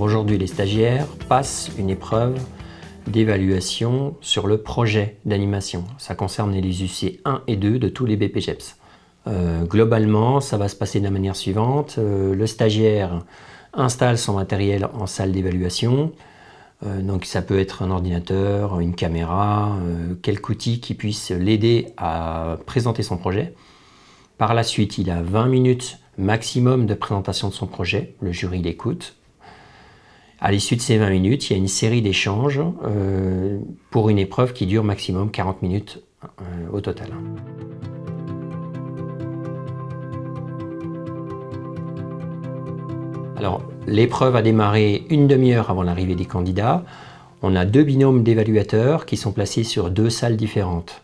aujourd'hui, les stagiaires passent une épreuve d'évaluation sur le projet d'animation. Ça concerne les UC 1 et 2 de tous les BPGEPS. Euh, globalement, ça va se passer de la manière suivante. Euh, le stagiaire installe son matériel en salle d'évaluation. Euh, donc ça peut être un ordinateur, une caméra, quelques outil qui puisse l'aider à présenter son projet. Par la suite, il a 20 minutes maximum de présentation de son projet. Le jury l'écoute. À l'issue de ces 20 minutes, il y a une série d'échanges euh, pour une épreuve qui dure maximum 40 minutes euh, au total. Alors, l'épreuve a démarré une demi-heure avant l'arrivée des candidats. On a deux binômes d'évaluateurs qui sont placés sur deux salles différentes,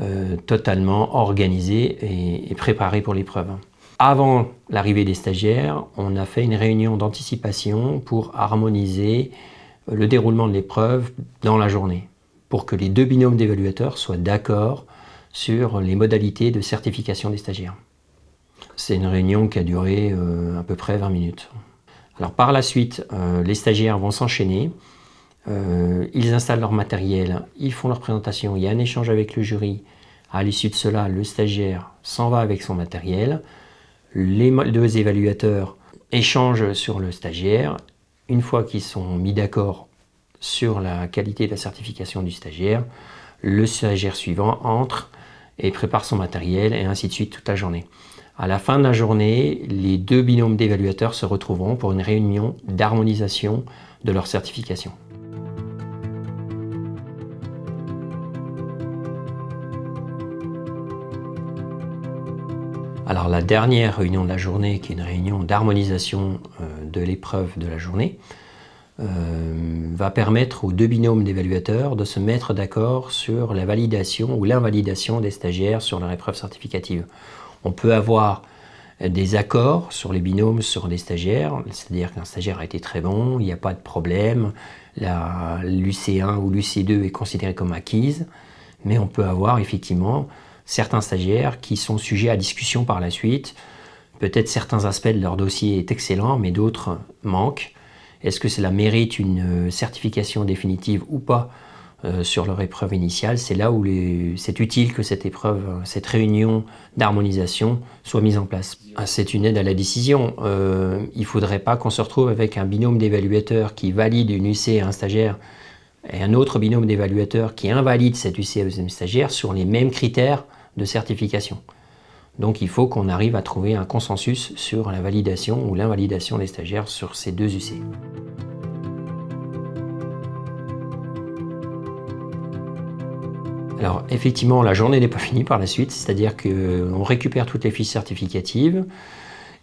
euh, totalement organisées et, et préparées pour l'épreuve. Avant l'arrivée des stagiaires, on a fait une réunion d'anticipation pour harmoniser euh, le déroulement de l'épreuve dans la journée, pour que les deux binômes d'évaluateurs soient d'accord sur les modalités de certification des stagiaires. C'est une réunion qui a duré euh, à peu près 20 minutes. Alors par la suite, euh, les stagiaires vont s'enchaîner, ils installent leur matériel, ils font leur présentation, il y a un échange avec le jury. À l'issue de cela, le stagiaire s'en va avec son matériel, les deux évaluateurs échangent sur le stagiaire. Une fois qu'ils sont mis d'accord sur la qualité de la certification du stagiaire, le stagiaire suivant entre et prépare son matériel et ainsi de suite toute la journée. À la fin de la journée, les deux binômes d'évaluateurs se retrouveront pour une réunion d'harmonisation de leur certification. Alors la dernière réunion de la journée, qui est une réunion d'harmonisation euh, de l'épreuve de la journée, euh, va permettre aux deux binômes d'évaluateurs de se mettre d'accord sur la validation ou l'invalidation des stagiaires sur leur épreuve certificative. On peut avoir des accords sur les binômes, sur des stagiaires, c'est-à-dire qu'un stagiaire a été très bon, il n'y a pas de problème, l'UC1 ou l'UC2 est considéré comme acquise, mais on peut avoir effectivement certains stagiaires qui sont sujets à discussion par la suite. Peut-être certains aspects de leur dossier est excellent, mais d'autres manquent. Est-ce que cela mérite une euh, certification définitive ou pas euh, sur leur épreuve initiale C'est là où c'est utile que cette épreuve, euh, cette réunion d'harmonisation soit mise en place. Ah, c'est une aide à la décision. il ne faudrait pas qu'on se retrouve avec un binôme d'évaluateurs qui valide une UC à un stagiaire et un autre binôme d'évaluateurs qui invalide cette UC et un stagiaire sur les mêmes critères de certification. Donc il faut qu'on arrive à trouver un consensus sur la validation ou l'invalidation des stagiaires sur ces deux UC. Alors effectivement, la journée n'est pas finie par la suite, c'est-à-dire qu'on euh, récupère toutes les fiches certificatives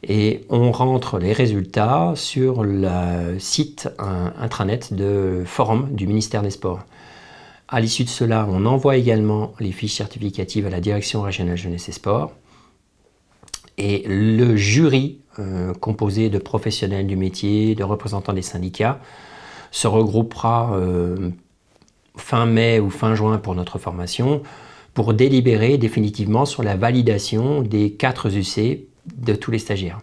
et on rentre les résultats sur le site intranet de forum du ministère des Sports. À l'issue de cela, on envoie également les fiches certificatives à la direction régionale jeunesse et sport. Et le jury, euh, composé de professionnels du métier, de représentants des syndicats, se regroupera euh, fin mai ou fin juin pour notre formation pour délibérer définitivement sur la validation des quatre UC de tous les stagiaires.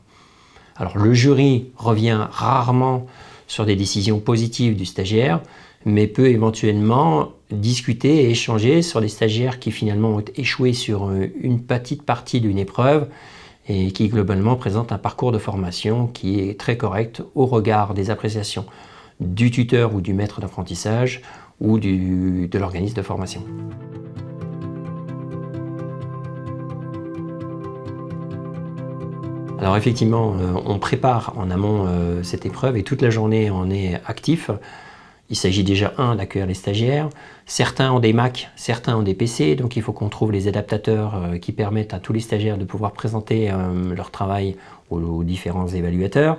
Alors le jury revient rarement sur des décisions positives du stagiaire, mais peut éventuellement discuter et échanger sur les stagiaires qui finalement ont échoué sur euh, une petite partie d'une épreuve et qui globalement présentent un parcours de formation qui est très correct au regard des appréciations du tuteur ou du maître d'apprentissage ou de l'organisme de formation. Alors effectivement, euh, on prépare en amont euh, cette épreuve et toute la journée on est actif. Il s'agit déjà, un, d'accueillir les stagiaires. Certains ont des Mac, certains ont des PC, donc il faut qu'on trouve les adaptateurs euh, qui permettent à tous les stagiaires de pouvoir présenter euh, leur travail aux, différents évaluateurs.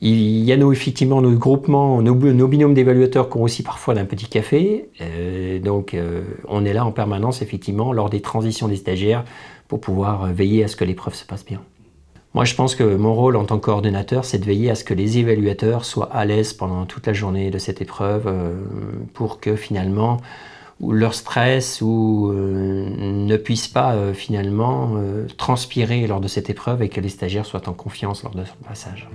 Il y a nos, effectivement nos groupements, nos, binômes d'évaluateurs qui ont aussi parfois d'un petit café. Euh, donc on est là en permanence, effectivement, lors des transitions des stagiaires pour pouvoir veiller à ce que l'épreuve se passe bien. Moi, je pense que mon rôle en tant que coordonnateur c'est de veiller à ce que les évaluateurs soient à l'aise pendant toute la journée de cette épreuve euh, pour que finalement leur stress ou euh, ne puisse pas euh, finalement transpirer lors de cette épreuve et que les stagiaires soient en confiance lors de son passage.